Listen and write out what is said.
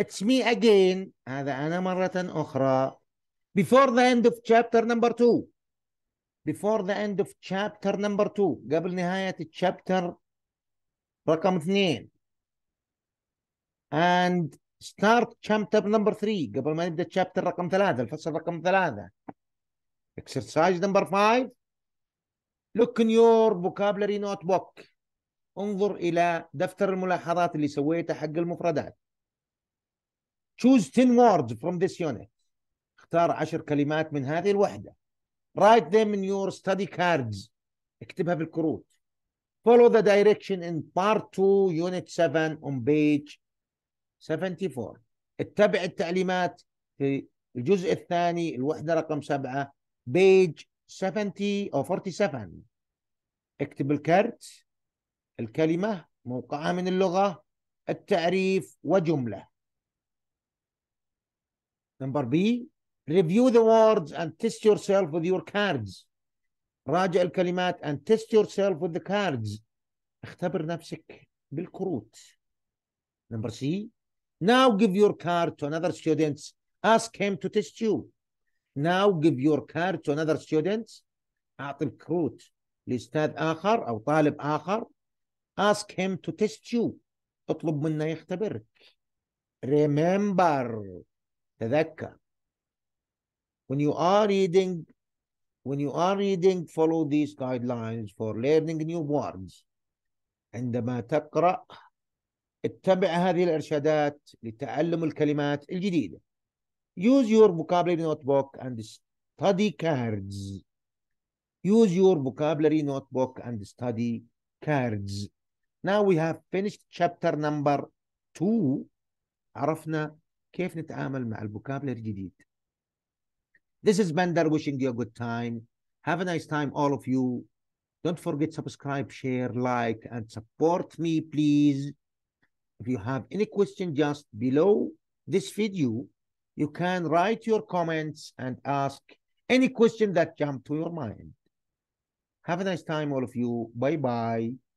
It's me again. هذا انا مره اخرى before the end of chapter number two. before the end of chapter number two. قبل نهايه الشابتر رقم اثنين. and start chapter number three. قبل ما نبدا الشابتر رقم ثلاثة. الفصل رقم ثلاثة. exercise number five. look in your vocabulary notebook انظر الى دفتر الملاحظات اللي سويته حق المفردات choose 10 words from this unit اختار 10 كلمات من هذه الوحدة write them in your study cards اكتبها بالكروت follow the direction in part 2 unit 7 on page 74 اتبع التعليمات في الجزء الثاني الوحدة رقم 7 page 70 أو 47 اكتب الكرت الكلمة موقعها من اللغة التعريف وجملة نمبر بي review the words and test yourself with your cards راجع الكلمات and test yourself with the cards اختبر نفسك بالكروت نمبر سي now give your card to another student ask him to test you now give your card to another student اعطي الكروت لاستاذ اخر او طالب اخر ask him to test you اطلب منه يختبرك remember تذكر when you are reading when you are reading follow these guidelines for learning new words عندما تقرأ اتبع هذه الإرشادات لتعلم الكلمات الجديدة use your vocabulary notebook and study cards use your vocabulary notebook and study cards now we have finished chapter number 2 عرفنا كيف نتعامل مع الجديد This is Bender wishing you a good time. Have a nice time, all of you. Don't forget subscribe, share, like, and support me, please. If you have any question just below this video, you can write your comments and ask any question that jump to your mind. Have a nice time, all of you. Bye-bye.